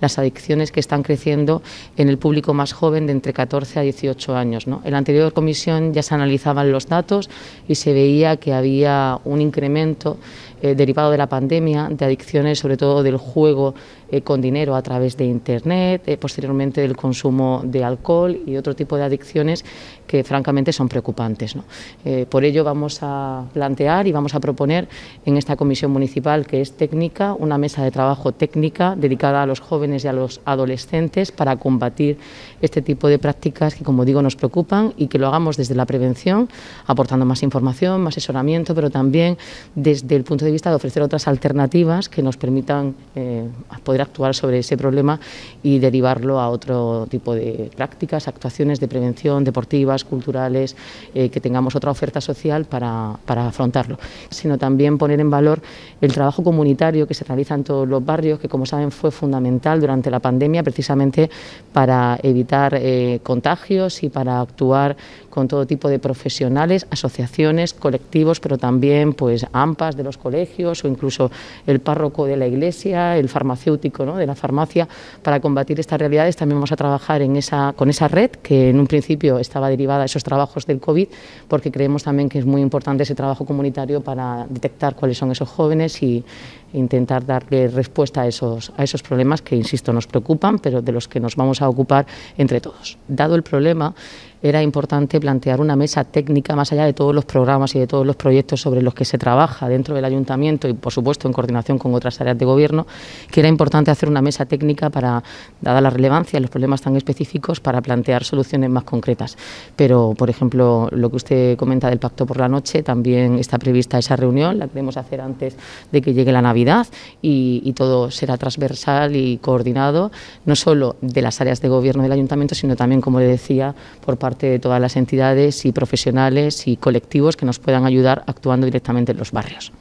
las adicciones que están creciendo en el público más joven de entre 14 a 18 años. ¿no? En la anterior comisión ya se analizaban los datos y se veía que había un incremento eh, derivado de la pandemia de adicciones, sobre todo del juego eh, con dinero a través de Internet, eh, posteriormente del consumo de alcohol y otro tipo de adicciones que francamente son preocupantes. Eh, por ello vamos a plantear y vamos a proponer en esta comisión municipal, que es técnica, una mesa de trabajo técnica dedicada a los jóvenes y a los adolescentes para combatir este tipo de prácticas que, como digo, nos preocupan y que lo hagamos desde la prevención, aportando más información, más asesoramiento, pero también desde el punto de vista de ofrecer otras alternativas que nos permitan eh, poder actuar sobre ese problema y derivarlo a otro tipo de prácticas, actuaciones de prevención deportivas culturales, eh, que tengamos otra oferta social para, afrontarlo, sino también poner en valor el trabajo comunitario que se realiza en todos los barrios, que como saben fue fundamental durante la pandemia precisamente para evitar eh, contagios y para actuar con todo tipo de profesionales, asociaciones, colectivos, pero también pues AMPAs de los colegios o incluso el párroco de la iglesia, el farmacéutico de la farmacia, para combatir estas realidades. También vamos a trabajar en esa, con esa red que en un principio estaba derivada a esos trabajos del COVID, porque creemos también que es muy importante ese trabajo comunitario para detectar cuáles son esos jóvenes y intentar darle respuesta a esos, a esos problemas que, insisto, nos preocupan, pero de los que nos vamos a ocupar entre todos. Dado el problema, era importante plantear una mesa técnica más allá de todos los programas y de todos los proyectos sobre los que se trabaja dentro del ayuntamiento y, por supuesto, en coordinación con otras áreas de gobierno, que era importante hacer una mesa técnica para, dada la relevancia y los problemas tan específicos, para plantear soluciones más concretas. Pero, por ejemplo, lo que usted comenta del pacto por la noche, también está prevista esa reunión, la queremos hacer antes de que llegue la Navidad y, todo será transversal y coordinado, no solo de las áreas de gobierno del ayuntamiento, sino también, como le decía, por parte de todas las entidades y profesionales y colectivos que nos puedan ayudar actuando directamente en los barrios.